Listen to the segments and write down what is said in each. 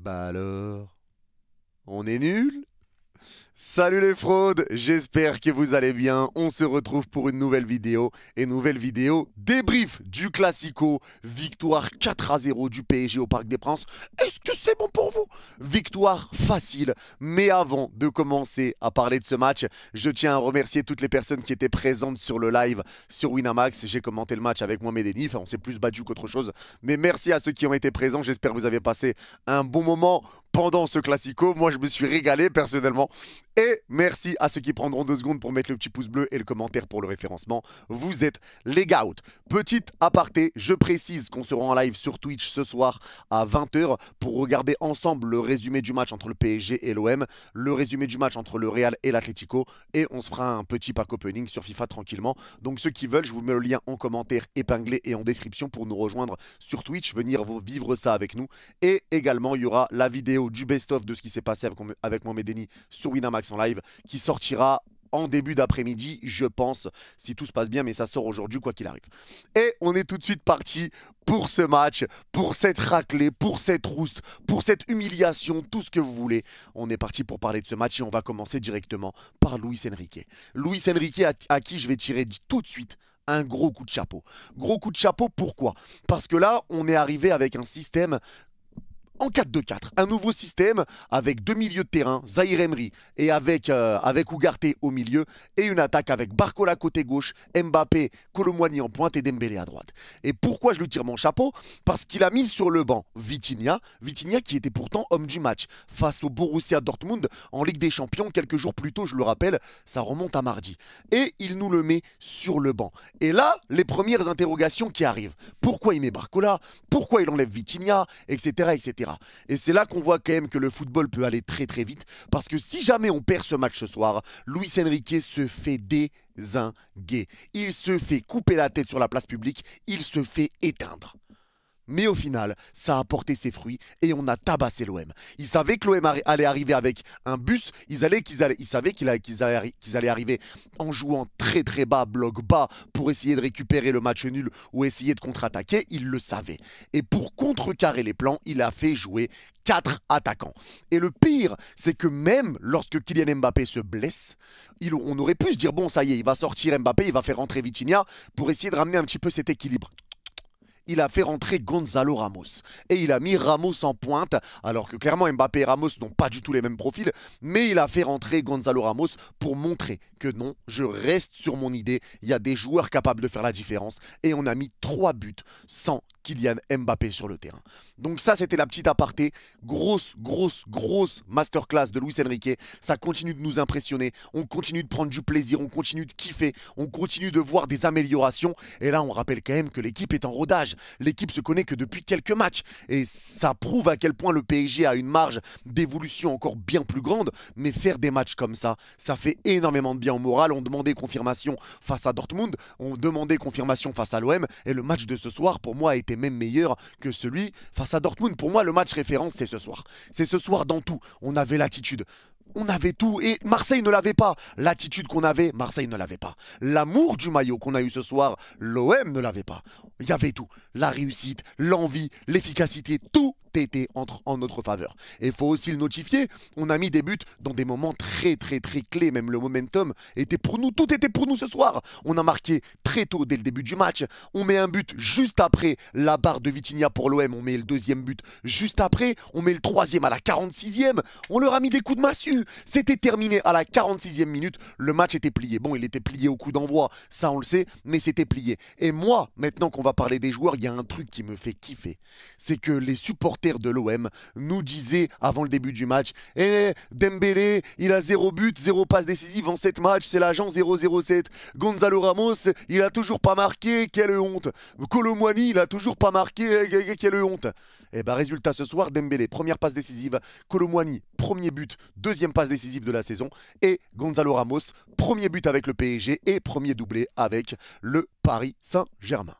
Bah alors On est nul Salut les fraudes, j'espère que vous allez bien. On se retrouve pour une nouvelle vidéo et nouvelle vidéo débrief du Classico. Victoire 4 à 0 du PSG au Parc des Princes. Est-ce que c'est bon pour vous Victoire facile. Mais avant de commencer à parler de ce match, je tiens à remercier toutes les personnes qui étaient présentes sur le live sur Winamax. J'ai commenté le match avec moi Enif. on s'est plus battu qu'autre chose. Mais merci à ceux qui ont été présents. J'espère que vous avez passé un bon moment pendant ce Classico. Moi, je me suis régalé personnellement. Et merci à ceux qui prendront deux secondes pour mettre le petit pouce bleu et le commentaire pour le référencement. Vous êtes les gouts. Petite aparté, je précise qu'on sera en live sur Twitch ce soir à 20h pour regarder ensemble le résumé du match entre le PSG et l'OM, le résumé du match entre le Real et l'Atlético et on se fera un petit pack opening sur FIFA tranquillement. Donc ceux qui veulent, je vous mets le lien en commentaire épinglé et en description pour nous rejoindre sur Twitch, venir vivre ça avec nous et également il y aura la vidéo du best-of de ce qui s'est passé avec, moi, Mohamed Denis sur Winamax en live qui sortira en début d'après-midi, je pense, si tout se passe bien, mais ça sort aujourd'hui, quoi qu'il arrive. Et on est tout de suite parti pour ce match, pour cette raclée, pour cette rouste, pour cette humiliation, tout ce que vous voulez. On est parti pour parler de ce match et on va commencer directement par Luis Enrique. Luis Enrique, à qui je vais tirer tout de suite un gros coup de chapeau. Gros coup de chapeau, pourquoi Parce que là, on est arrivé avec un système en 4-2-4. Un nouveau système avec deux milieux de terrain, Zahir Emri et avec, euh, avec Ugarte au milieu et une attaque avec Barcola côté gauche, Mbappé, Colomboigny en pointe et Dembélé à droite. Et pourquoi je lui tire mon chapeau Parce qu'il a mis sur le banc Vitinha, Vitinha qui était pourtant homme du match face au Borussia Dortmund en Ligue des Champions quelques jours plus tôt, je le rappelle, ça remonte à mardi. Et il nous le met sur le banc. Et là, les premières interrogations qui arrivent. Pourquoi il met Barcola Pourquoi il enlève Vitinha Etc. etc. Et c'est là qu'on voit quand même que le football peut aller très très vite, parce que si jamais on perd ce match ce soir, Luis Enrique se fait désinguer. Il se fait couper la tête sur la place publique, il se fait éteindre. Mais au final, ça a porté ses fruits et on a tabassé l'OM. Ils savaient que l'OM allait arriver avec un bus, ils, allaient, qu'ils allaient, savaient qu'ils allaient, arriver en jouant très très bas, bloc bas, pour essayer de récupérer le match nul ou essayer de contre-attaquer, ils le savaient. Et pour contrecarrer les plans, il a fait jouer quatre attaquants. Et le pire, c'est que même lorsque Kylian Mbappé se blesse, on aurait pu se dire, bon, ça y est, il va sortir Mbappé, il va faire rentrer Vitinha pour essayer de ramener un petit peu cet équilibre il a fait rentrer Gonzalo Ramos. Et il a mis Ramos en pointe, alors que clairement Mbappé et Ramos n'ont pas du tout les mêmes profils, mais il a fait rentrer Gonzalo Ramos pour montrer que non, je reste sur mon idée, il y a des joueurs capables de faire la différence, et on a mis 3 buts sans Kylian Mbappé sur le terrain. Donc ça, c'était la petite aparté. Grosse, grosse, grosse masterclass de Luis Enrique. Ça continue de nous impressionner. On continue de prendre du plaisir. On continue de kiffer. On continue de voir des améliorations. Et là, on rappelle quand même que l'équipe est en rodage. L'équipe se connaît que depuis quelques matchs. Et ça prouve à quel point le PSG a une marge d'évolution encore bien plus grande. Mais faire des matchs comme ça, ça fait énormément de bien au moral. On demandait confirmation face à Dortmund. On demandait confirmation face à l'OM. Et le match de ce soir, pour moi, a été même meilleur que celui face à Dortmund. Pour moi, le match référence, c'est ce soir. C'est ce soir dans tout. On avait l'attitude. On avait tout et Marseille ne l'avait pas. L'attitude qu'on avait, Marseille ne l'avait pas. L'amour du maillot qu'on a eu ce soir, l'OM ne l'avait pas. Il y avait tout. La réussite, l'envie, l'efficacité, tout été entre en notre faveur. Et il faut aussi le notifier, on a mis des buts dans des moments très très très clés, même le momentum était pour nous, tout était pour nous ce soir. On a marqué très tôt dès le début du match, on met un but juste après la barre de Vitinha pour l'OM, on met le deuxième but juste après, on met le troisième à la 46e, on leur a mis des coups de massue, c'était terminé à la 46e minute, le match était plié. Bon, il était plié au coup d'envoi, ça on le sait, mais c'était plié. Et moi, maintenant qu'on va parler des joueurs, il y a un truc qui me fait kiffer, c'est que les supporters de l'OM, nous disait avant le début du match Eh, Dembélé, il a zéro but, zéro passe décisive en 7 matchs, c'est l'agent 007 Gonzalo Ramos, il a toujours pas marqué, quelle honte. Colomwani, il a toujours pas marqué, quelle honte. Et eh bah, ben, résultat ce soir, Dembélé, première passe décisive. Colomwani, premier but, deuxième passe décisive de la saison. Et Gonzalo Ramos, premier but avec le PSG et premier doublé avec le Paris Saint-Germain.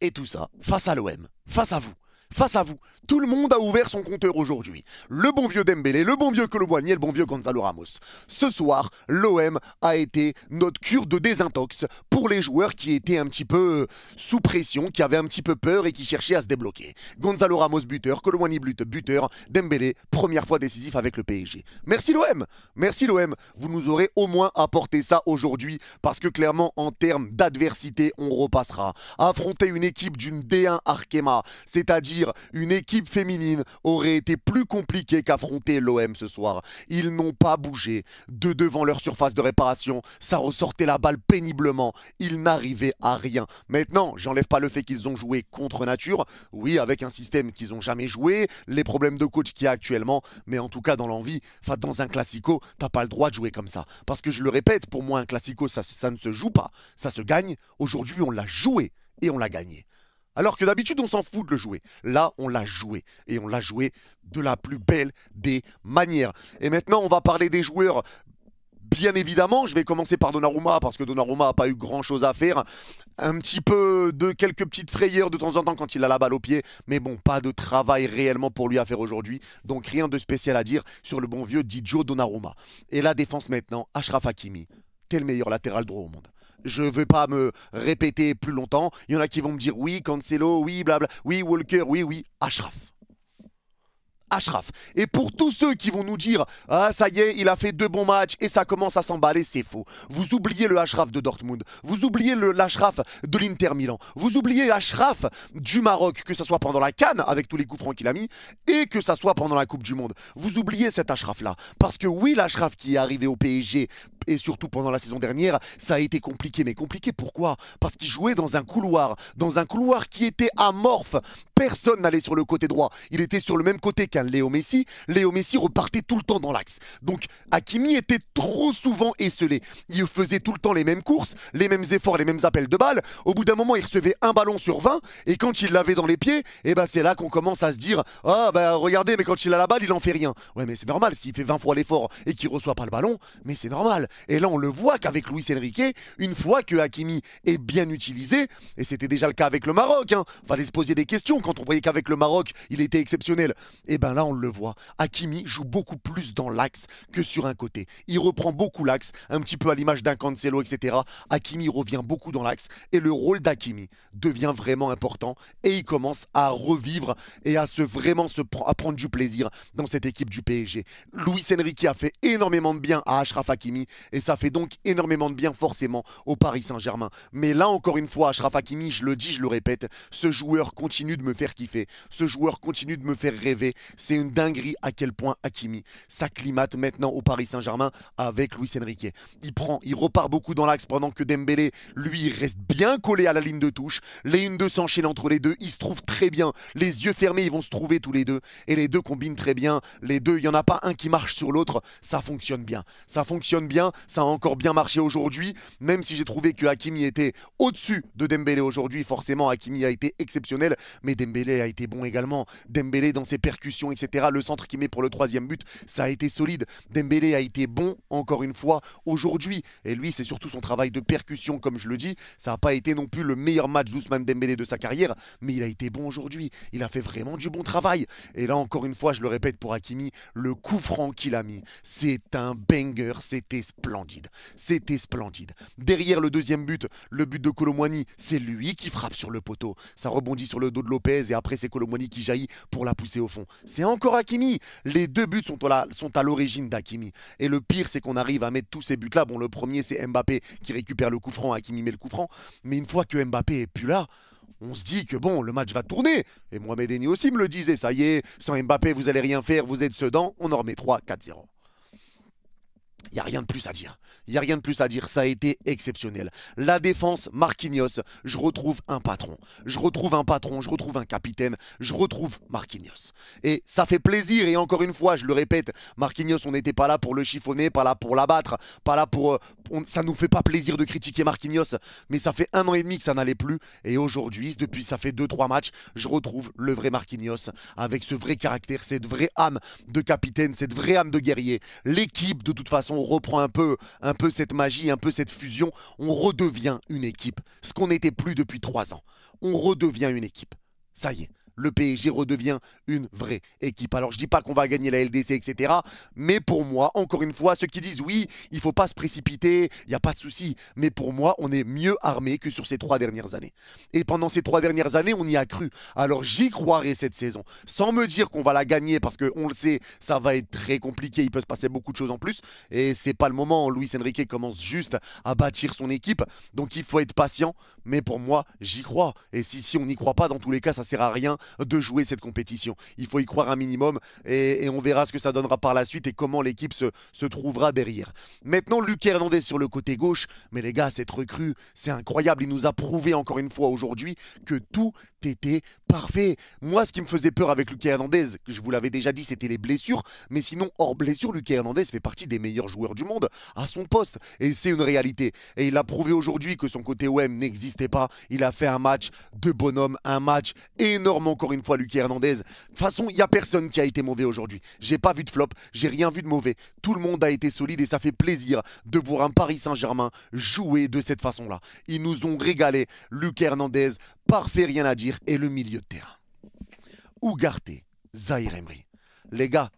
et tout ça face à l'OM, face à vous face à vous. Tout le monde a ouvert son compteur aujourd'hui. Le bon vieux Dembélé, le bon vieux et le bon vieux Gonzalo Ramos. Ce soir, l'OM a été notre cure de désintox pour les joueurs qui étaient un petit peu sous pression, qui avaient un petit peu peur et qui cherchaient à se débloquer. Gonzalo Ramos buteur, Colomboigny buteur, Dembélé première fois décisif avec le PSG. Merci l'OM. Merci l'OM. Vous nous aurez au moins apporté ça aujourd'hui parce que clairement en termes d'adversité, on repassera. Affronter une équipe d'une D1 Arkema, c'est-à-dire une équipe féminine aurait été plus compliquée qu'affronter l'OM ce soir. Ils n'ont pas bougé. De devant leur surface de réparation, ça ressortait la balle péniblement. Ils n'arrivaient à rien. Maintenant, j'enlève pas le fait qu'ils ont joué contre nature. Oui, avec un système qu'ils ont jamais joué, les problèmes de coach qu'il y a actuellement, mais en tout cas dans l'envie, dans un classico, t'as pas le droit de jouer comme ça. Parce que je le répète, pour moi un classico, ça, ça ne se joue pas, ça se gagne. Aujourd'hui, on l'a joué et on l'a gagné. Alors que d'habitude, on s'en fout de le jouer. Là, on l'a joué. Et on l'a joué de la plus belle des manières. Et maintenant, on va parler des joueurs Bien évidemment, je vais commencer par Donnarumma parce que Donnarumma n'a pas eu grand chose à faire. Un petit peu de quelques petites frayeurs de temps en temps quand il a la balle au pied, mais bon, pas de travail réellement pour lui à faire aujourd'hui. Donc rien de spécial à dire sur le bon vieux Didio Donnarumma. Et la défense maintenant, Ashraf Hakimi. tel meilleur latéral droit au monde je ne veux pas me répéter plus longtemps. Il y en a qui vont me dire oui, Cancelo, oui, blabla, oui, Walker, oui, oui, Ashraf. Ashraf. Et pour tous ceux qui vont nous dire Ah, ça y est, il a fait deux bons matchs et ça commence à s'emballer, c'est faux. Vous oubliez le Ashraf de Dortmund, vous oubliez l'Ashraf de l'Inter Milan, vous oubliez l'Ashraf du Maroc, que ce soit pendant la Cannes avec tous les coups francs qu'il a mis et que ça soit pendant la Coupe du Monde. Vous oubliez cet Ashraf-là. Parce que oui, l'Ashraf qui est arrivé au PSG et surtout pendant la saison dernière, ça a été compliqué. Mais compliqué pourquoi Parce qu'il jouait dans un couloir, dans un couloir qui était amorphe. Personne n'allait sur le côté droit. Il était sur le même côté Léo Messi, Léo Messi repartait tout le temps dans l'axe. Donc Hakimi était trop souvent esselé. Il faisait tout le temps les mêmes courses, les mêmes efforts, les mêmes appels de balles. Au bout d'un moment, il recevait un ballon sur 20 et quand il l'avait dans les pieds, et eh ben c'est là qu'on commence à se dire "Ah bah regardez, mais quand il a la balle, il en fait rien." Ouais, mais c'est normal s'il fait 20 fois l'effort et qu'il reçoit pas le ballon, mais c'est normal. Et là, on le voit qu'avec Luis Enrique, une fois que Hakimi est bien utilisé, et c'était déjà le cas avec le Maroc, hein, fallait se poser des questions quand on voyait qu'avec le Maroc, il était exceptionnel. Et eh ben ben là on le voit. Hakimi joue beaucoup plus dans l'axe que sur un côté. Il reprend beaucoup l'axe, un petit peu à l'image d'un Cancelo, etc. Hakimi revient beaucoup dans l'axe et le rôle d'Hakimi devient vraiment important et il commence à revivre et à se vraiment se prendre du plaisir dans cette équipe du PSG. Luis Enrique a fait énormément de bien à Ashraf Hakimi et ça fait donc énormément de bien forcément au Paris Saint-Germain. Mais là encore une fois, Ashraf Hakimi, je le dis, je le répète, ce joueur continue de me faire kiffer, ce joueur continue de me faire rêver. C'est une dinguerie à quel point Hakimi s'acclimate maintenant au Paris Saint-Germain avec Luis Enrique. Il prend, il repart beaucoup dans l'axe pendant que Dembélé, lui, reste bien collé à la ligne de touche. Les une deux s'enchaînent entre les deux. Ils se trouvent très bien. Les yeux fermés, ils vont se trouver tous les deux. Et les deux combinent très bien. Les deux, il n'y en a pas un qui marche sur l'autre. Ça fonctionne bien. Ça fonctionne bien. Ça a encore bien marché aujourd'hui. Même si j'ai trouvé que Hakimi était au-dessus de Dembélé aujourd'hui, forcément, Hakimi a été exceptionnel. Mais Dembélé a été bon également. Dembélé dans ses percussions etc. Le centre qui met pour le troisième but, ça a été solide. Dembélé a été bon, encore une fois, aujourd'hui. Et lui, c'est surtout son travail de percussion, comme je le dis. Ça n'a pas été non plus le meilleur match d'Ousmane Dembélé de sa carrière, mais il a été bon aujourd'hui. Il a fait vraiment du bon travail. Et là, encore une fois, je le répète pour Hakimi, le coup franc qu'il a mis, c'est un banger. C'était splendide. C'était splendide. Derrière le deuxième but, le but de Colomwani, c'est lui qui frappe sur le poteau. Ça rebondit sur le dos de Lopez et après, c'est Colomwani qui jaillit pour la pousser au fond c'est encore Hakimi. Les deux buts sont, à l'origine d'Hakimi. Et le pire, c'est qu'on arrive à mettre tous ces buts-là. Bon, le premier, c'est Mbappé qui récupère le coup franc, Hakimi met le coup franc. Mais une fois que Mbappé est plus là, on se dit que bon, le match va tourner. Et Mohamed Eni aussi me le disait, ça y est, sans Mbappé, vous allez rien faire, vous êtes Sedan, on en remet 3, 4-0 il n'y a rien de plus à dire. Il n'y a rien de plus à dire. Ça a été exceptionnel. La défense, Marquinhos, je retrouve un patron. Je retrouve un patron, je retrouve un capitaine, je retrouve Marquinhos. Et ça fait plaisir. Et encore une fois, je le répète, Marquinhos, on n'était pas là pour le chiffonner, pas là pour l'abattre, pas là pour, euh, ça nous fait pas plaisir de critiquer Marquinhos, mais ça fait un an et demi que ça n'allait plus. Et aujourd'hui, depuis ça fait 2-3 matchs, je retrouve le vrai Marquinhos avec ce vrai caractère, cette vraie âme de capitaine, cette vraie âme de guerrier. L'équipe, de toute façon, reprend un peu, un peu cette magie, un peu cette fusion. On redevient une équipe. Ce qu'on n'était plus depuis 3 ans. On redevient une équipe. Ça y est le PSG redevient une vraie équipe. Alors je dis pas qu'on va gagner la LDC, etc. Mais pour moi, encore une fois, ceux qui disent oui, il faut pas se précipiter, il n'y a pas de souci. Mais pour moi, on est mieux armé que sur ces trois dernières années. Et pendant ces trois dernières années, on y a cru. Alors j'y croirai cette saison. Sans me dire qu'on va la gagner, parce qu'on le sait, ça va être très compliqué, il peut se passer beaucoup de choses en plus. Et c'est pas le moment, Luis Enrique commence juste à bâtir son équipe. Donc il faut être patient. Mais pour moi, j'y crois. Et si, si on n'y croit pas, dans tous les cas, ça sert à rien de jouer cette compétition. Il faut y croire un minimum et, on verra ce que ça donnera par la suite et comment l'équipe se, trouvera derrière. Maintenant, Luc Hernandez sur le côté gauche. Mais les gars, cette recrue, c'est incroyable. Il nous a prouvé encore une fois aujourd'hui que tout était parfait. Moi, ce qui me faisait peur avec Luc Hernandez, je vous l'avais déjà dit, c'était les blessures. Mais sinon, hors blessure, Luc Hernandez fait partie des meilleurs joueurs du monde à son poste. Et c'est une réalité. Et il a prouvé aujourd'hui que son côté OM n'existait pas. Il a fait un match de bonhomme, un match énormément encore une fois Lucas Hernandez. De toute façon, il n'y a personne qui a été mauvais aujourd'hui. J'ai pas vu de flop, j'ai rien vu de mauvais. Tout le monde a été solide et ça fait plaisir de voir un Paris Saint-Germain jouer de cette façon-là. Ils nous ont régalé. Lucas Hernandez, parfait, rien à dire. Et le milieu de terrain. Ougarté, Zahir Emery. Les gars,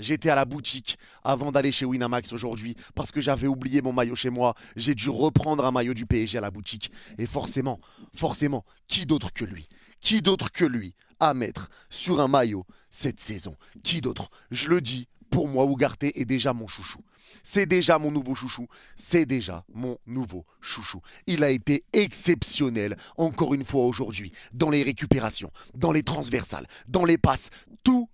J'étais à la boutique avant d'aller chez Winamax aujourd'hui parce que j'avais oublié mon maillot chez moi. J'ai dû reprendre un maillot du PSG à la boutique. Et forcément, forcément, qui d'autre que lui Qui d'autre que lui à mettre sur un maillot cette saison Qui d'autre Je le dis, pour moi, Ougarté est déjà mon chouchou. C'est déjà mon nouveau chouchou. C'est déjà mon nouveau chouchou. Il a été exceptionnel, encore une fois aujourd'hui, dans les récupérations, dans les transversales, dans les passes. Tout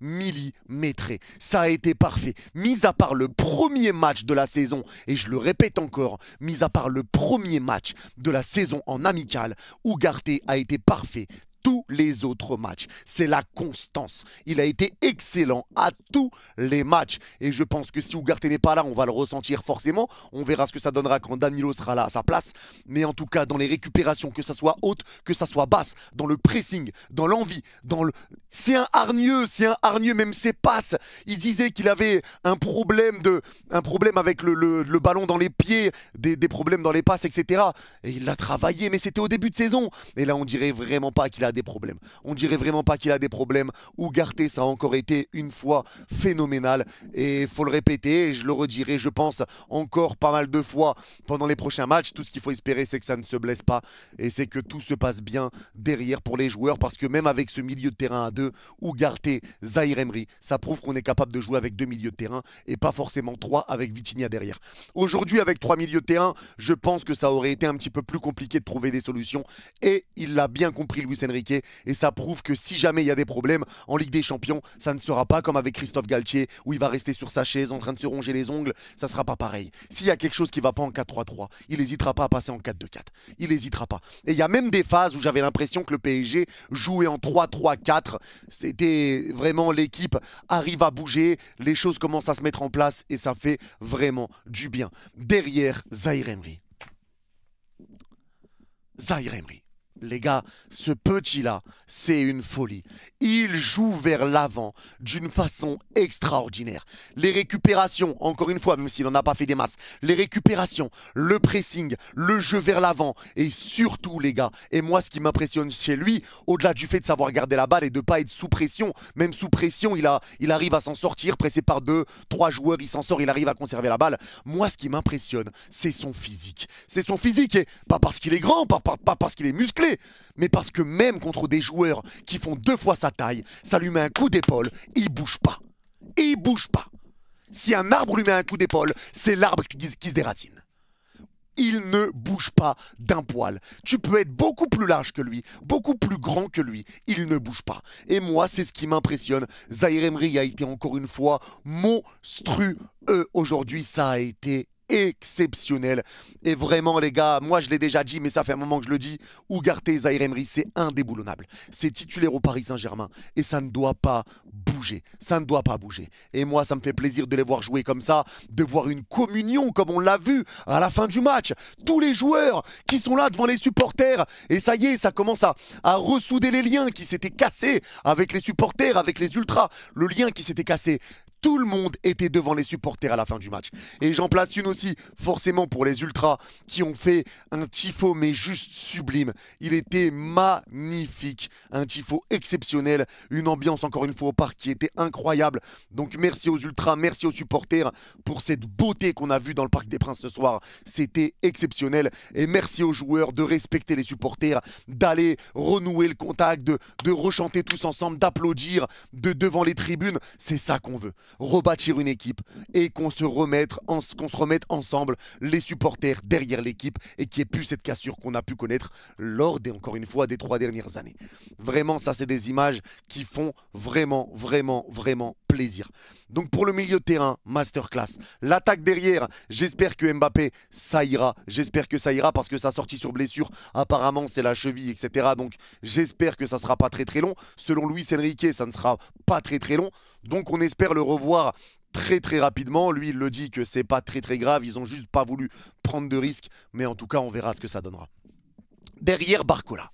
millimétré. Ça a été parfait. Mis à part le premier match de la saison, et je le répète encore, mis à part le premier match de la saison en amical, Ougarté a été parfait tous les autres matchs. C'est la constance. Il a été excellent à tous les matchs. Et je pense que si Ougarté n'est pas là, on va le ressentir forcément. On verra ce que ça donnera quand Danilo sera là à sa place. Mais en tout cas, dans les récupérations, que ça soit haute, que ça soit basse, dans le pressing, dans l'envie, dans le... C'est un hargneux, c'est un hargneux, même ses passes. Il disait qu'il avait un problème, de, un problème avec le, ballon dans les pieds, des, des problèmes dans les passes, etc. Et il l'a travaillé, mais c'était au début de saison. Et là, on dirait vraiment pas qu'il a des problèmes. On dirait vraiment pas qu'il a des problèmes. Ougarté, ça a encore été une fois phénoménal. Et il faut le répéter, et je le redirai, je pense, encore pas mal de fois pendant les prochains matchs. Tout ce qu'il faut espérer, c'est que ça ne se blesse pas. Et c'est que tout se passe bien derrière pour les joueurs. Parce que même avec ce milieu de terrain à deux, Ougarté, Zahir Emery, ça prouve qu'on est capable de jouer avec deux milieux de terrain et pas forcément trois avec Vitinha derrière. Aujourd'hui, avec trois milieux de terrain, je pense que ça aurait été un petit peu plus compliqué de trouver des solutions. Et il l'a bien compris, Luis Enrique et ça prouve que si jamais il y a des problèmes en Ligue des Champions, ça ne sera pas comme avec Christophe Galtier où il va rester sur sa chaise en train de se ronger les ongles, ça sera pas pareil. S'il y a quelque chose qui ne va pas en 4-3-3, il n'hésitera pas à passer en 4-2-4. Il n'hésitera pas. Et il y a même des phases où j'avais l'impression que le PSG jouait en 3-3-4. C'était vraiment l'équipe arrive à bouger, les choses commencent à se mettre en place et ça fait vraiment du bien. Derrière Zaire Emery. Zaire Emery les gars, ce petit-là, c'est une folie. Il joue vers l'avant d'une façon extraordinaire. Les récupérations, encore une fois, même s'il n'en a pas fait des masses, les récupérations, le pressing, le jeu vers l'avant et surtout, les gars, et moi, ce qui m'impressionne chez lui, au-delà du fait de savoir garder la balle et de pas être sous pression, même sous pression, il, a, il arrive à s'en sortir, pressé par deux, trois joueurs, il s'en sort, il arrive à conserver la balle. Moi, ce qui m'impressionne, c'est son physique. C'est son physique et pas parce qu'il est grand, pas parce qu'il est musclé, mais parce que même contre des joueurs qui font deux fois sa taille, ça lui met un coup d'épaule, il bouge pas. Il bouge pas. Si un arbre lui met un coup d'épaule, c'est l'arbre qui, se déracine il ne bouge pas d'un poil. Tu peux être beaucoup plus large que lui, beaucoup plus grand que lui, il ne bouge pas. Et moi, c'est ce qui m'impressionne. Zaire Emery a été encore une fois monstrueux euh, aujourd'hui, ça a été exceptionnel. Et vraiment, les gars, moi je l'ai déjà dit, mais ça fait un moment que je le dis, Ougarté et Emery, c'est indéboulonnable. C'est titulaire au Paris Saint-Germain. Et ça ne doit pas bouger. Ça ne doit pas bouger. Et moi, ça me fait plaisir de les voir jouer comme ça, de voir une communion comme on l'a vu à la fin du match. Tous les joueurs qui sont là devant les supporters. Et ça y est, ça commence à, à ressouder les liens qui s'étaient cassés avec les supporters, avec les ultras. Le lien qui s'était cassé tout le monde était devant les supporters à la fin du match. Et j'en place une aussi, forcément pour les ultras qui ont fait un tifo mais juste sublime. Il était magnifique, un tifo exceptionnel, une ambiance encore une fois au parc qui était incroyable. Donc merci aux ultras, merci aux supporters pour cette beauté qu'on a vue dans le Parc des Princes ce soir. C'était exceptionnel et merci aux joueurs de respecter les supporters, d'aller renouer le contact, de, de rechanter tous ensemble, d'applaudir de devant les tribunes. C'est ça qu'on veut rebâtir une équipe et qu'on se remette, qu'on se remette ensemble les supporters derrière l'équipe et qu'il n'y ait plus cette cassure qu'on a pu connaître lors des, encore une fois, des trois dernières années. Vraiment, ça, c'est des images qui font vraiment, vraiment, vraiment plaisir. Donc pour le milieu de terrain, masterclass. L'attaque derrière, j'espère que Mbappé, ça ira. J'espère que ça ira parce que sa sortie sur blessure, apparemment, c'est la cheville, etc. Donc j'espère que ça sera pas très très long. Selon Luis Enrique, ça ne sera pas très très long. Donc on espère le revoir très très rapidement. Lui, il le dit que c'est pas très très grave, ils ont juste pas voulu prendre de risques, mais en tout cas, on verra ce que ça donnera. Derrière Barcola.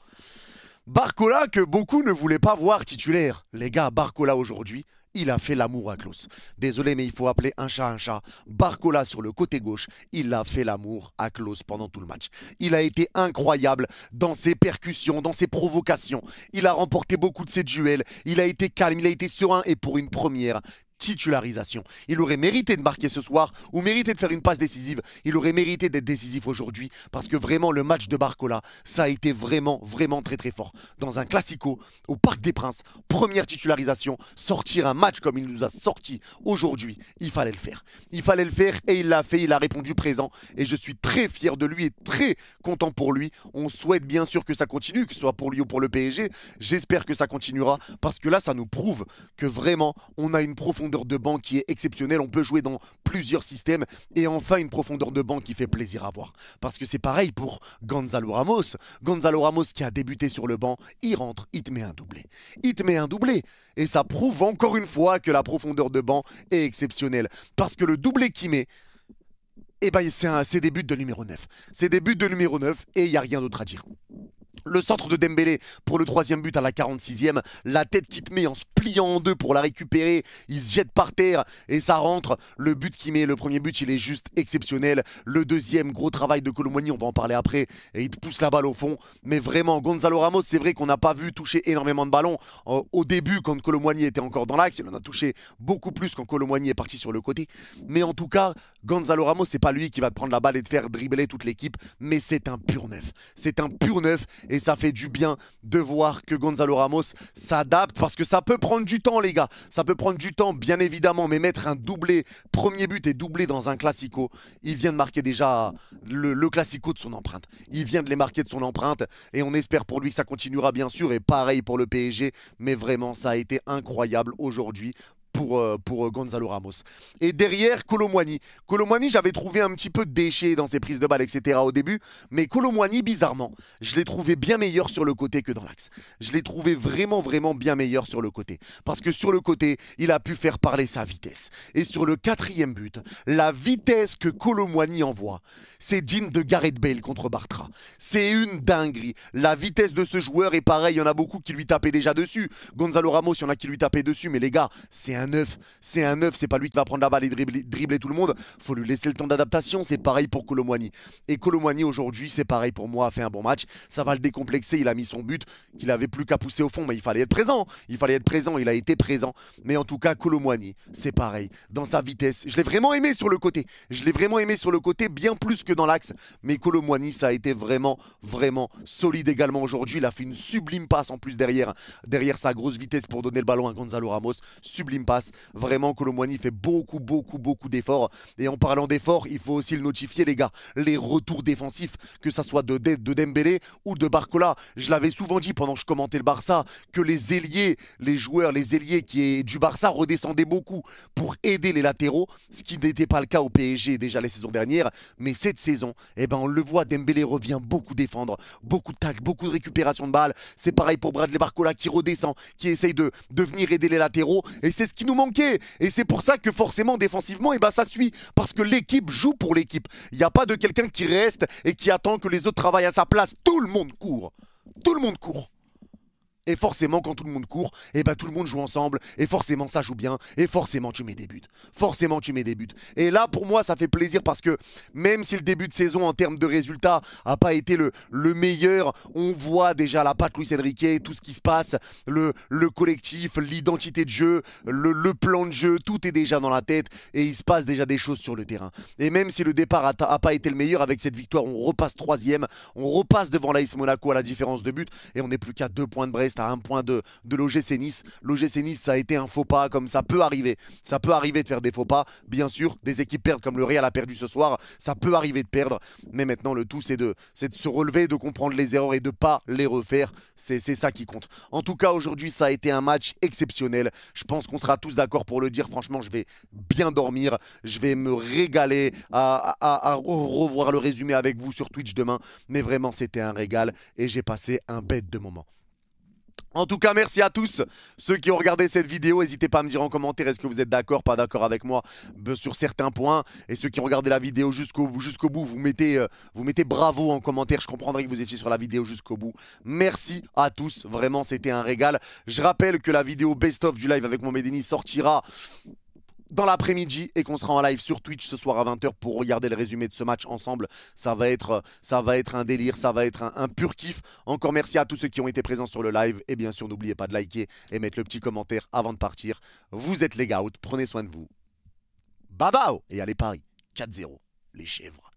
Barcola que beaucoup ne voulaient pas voir titulaire. Les gars, Barcola aujourd'hui, il a fait l'amour à Klaus. Désolé, mais il faut appeler un chat un chat. Barcola sur le côté gauche, il a fait l'amour à Klaus pendant tout le match. Il a été incroyable dans ses percussions, dans ses provocations. Il a remporté beaucoup de ses duels. Il a été calme, il a été serein et pour une première, titularisation. Il aurait mérité de marquer ce soir ou mérité de faire une passe décisive. Il aurait mérité d'être décisif aujourd'hui parce que vraiment le match de Barcola, ça a été vraiment, vraiment très très fort. Dans un classico au Parc des Princes, première titularisation, sortir un match comme il nous a sorti aujourd'hui, il fallait le faire. Il fallait le faire et il l'a fait, il a répondu présent et je suis très fier de lui et très content pour lui. On souhaite bien sûr que ça continue, que ce soit pour lui ou pour le PSG. J'espère que ça continuera parce que là, ça nous prouve que vraiment on a une profonde de banc qui est exceptionnelle. On peut jouer dans plusieurs systèmes. Et enfin, une profondeur de banc qui fait plaisir à voir. Parce que c'est pareil pour Gonzalo Ramos. Gonzalo Ramos qui a débuté sur le banc, il rentre, il te met un doublé. Il te met un doublé. Et ça prouve encore une fois que la profondeur de banc est exceptionnelle. Parce que le doublé qu'il met, et eh ben, c'est des buts de numéro 9. C'est des buts de numéro 9 et il n'y a rien d'autre à dire. Le centre de Dembélé pour le troisième but à la 46e. La tête qui te met en se pliant en deux pour la récupérer. Il se jette par terre et ça rentre. Le but qui met, le premier but, il est juste exceptionnel. Le deuxième, gros travail de Colomboigny, on va en parler après. Et il te pousse la balle au fond. Mais vraiment, Gonzalo Ramos, c'est vrai qu'on n'a pas vu toucher énormément de ballons. Euh, au début, quand Colomboigny était encore dans l'axe, il en a touché beaucoup plus quand Colomboigny est parti sur le côté. Mais en tout cas, Gonzalo Ramos, c'est pas lui qui va te prendre la balle et te faire dribbler toute l'équipe, mais c'est un pur neuf. C'est un pur neuf et ça fait du bien de voir que Gonzalo Ramos s'adapte parce que ça peut prendre du temps, les gars. Ça peut prendre du temps, bien évidemment, mais mettre un doublé, premier but et doublé dans un classico, il vient de marquer déjà le, le classico de son empreinte. Il vient de les marquer de son empreinte et on espère pour lui que ça continuera, bien sûr, et pareil pour le PSG, mais vraiment, ça a été incroyable aujourd'hui pour, euh, euh, Gonzalo Ramos. Et derrière, Colomwani. Colomwani, j'avais trouvé un petit peu de déchets dans ses prises de balles, etc. au début. Mais Colomwani, bizarrement, je l'ai trouvé bien meilleur sur le côté que dans l'axe. Je l'ai trouvé vraiment, vraiment bien meilleur sur le côté. Parce que sur le côté, il a pu faire parler sa vitesse. Et sur le quatrième but, la vitesse que Colomwani envoie, c'est digne de Gareth Bale contre Bartra. C'est une dinguerie. La vitesse de ce joueur est pareil. Il y en a beaucoup qui lui tapaient déjà dessus. Gonzalo Ramos, il y en a qui lui tapaient dessus. Mais les gars, c'est un c'est un neuf, c'est pas lui qui va prendre la balle et dribbler, tout le monde. Faut lui laisser le temps d'adaptation. C'est pareil pour Colomwani. Et Colomwani aujourd'hui, c'est pareil pour moi, a fait un bon match. Ça va le décomplexer. Il a mis son but qu'il avait plus qu'à pousser au fond, mais il fallait être présent. Il fallait être présent. Il a été présent. Mais en tout cas, Colomwani, c'est pareil. Dans sa vitesse, je l'ai vraiment aimé sur le côté. Je l'ai vraiment aimé sur le côté, bien plus que dans l'axe. Mais Colomwani, ça a été vraiment, vraiment solide également aujourd'hui. Il a fait une sublime passe en plus derrière, derrière sa grosse vitesse pour donner le ballon à Gonzalo Ramos. Sublime passe. Vraiment, Colomboigny fait beaucoup, beaucoup, beaucoup d'efforts. Et en parlant d'efforts, il faut aussi le notifier, les gars. Les retours défensifs, que ça soit de, de, de Dembélé ou de Barcola. Je l'avais souvent dit pendant que je commentais le Barça, que les ailiers, les joueurs, les ailiers qui est du Barça redescendaient beaucoup pour aider les latéraux, ce qui n'était pas le cas au PSG déjà les saisons dernières. Mais cette saison, et eh ben, on le voit, Dembélé revient beaucoup défendre, beaucoup de tac, beaucoup de récupération de balles. C'est pareil pour Bradley Barcola qui redescend, qui essaye de, de venir aider les latéraux. Et c'est ce qui qui nous manquait. Et c'est pour ça que forcément, défensivement, et eh ben, ça suit. Parce que l'équipe joue pour l'équipe. Il n'y a pas de quelqu'un qui reste et qui attend que les autres travaillent à sa place. Tout le monde court. Tout le monde court. Et forcément, quand tout le monde court, et eh bah, ben, tout le monde joue ensemble. Et forcément, ça joue bien. Et forcément, tu mets des buts. Forcément, tu mets des buts. Et là, pour moi, ça fait plaisir parce que même si le début de saison en termes de résultats a pas été le, meilleur, on voit déjà la patte Luis Enrique, tout ce qui se passe, le, le collectif, l'identité de jeu, le, plan de jeu, tout est déjà dans la tête et il se passe déjà des choses sur le terrain. Et même si le départ a, pas été le meilleur, avec cette victoire, on repasse troisième, on repasse devant l'Aïs Monaco à la différence de but et on n'est plus qu'à deux points de Brest à un point de, de l'OGC Nice. L'OGC Nice, ça a été un faux pas, comme ça peut arriver. Ça peut arriver de faire des faux pas. Bien sûr, des équipes perdent comme le Real a perdu ce soir. Ça peut arriver de perdre. Mais maintenant, le tout, c'est de, se relever, de comprendre les erreurs et de pas les refaire. C'est ça qui compte. En tout cas, aujourd'hui, ça a été un match exceptionnel. Je pense qu'on sera tous d'accord pour le dire. Franchement, je vais bien dormir. Je vais me régaler à, à revoir le résumé avec vous sur Twitch demain. Mais vraiment, c'était un régal et j'ai passé un bête de moment. En tout cas, merci à tous ceux qui ont regardé cette vidéo. N'hésitez pas à me dire en commentaire est-ce que vous êtes d'accord, pas d'accord avec moi ben, sur certains points. Et ceux qui ont regardé la vidéo jusqu'au bout, vous mettez, euh, vous mettez bravo en commentaire. Je comprendrai que vous étiez sur la vidéo jusqu'au bout. Merci à tous. Vraiment, c'était un régal. Je rappelle que la vidéo best-of du live avec mon Médini sortira dans l'après-midi et qu'on sera en live sur Twitch ce soir à 20h pour regarder le résumé de ce match ensemble. Ça va être, euh, ça va être un délire, ça va être un, pur kiff. Encore merci à tous ceux qui ont été présents sur le live et bien sûr n'oubliez pas de liker et mettre le petit commentaire avant de partir. Vous êtes les gouts, prenez soin de vous. Babao et allez Paris 4-0 les chèvres.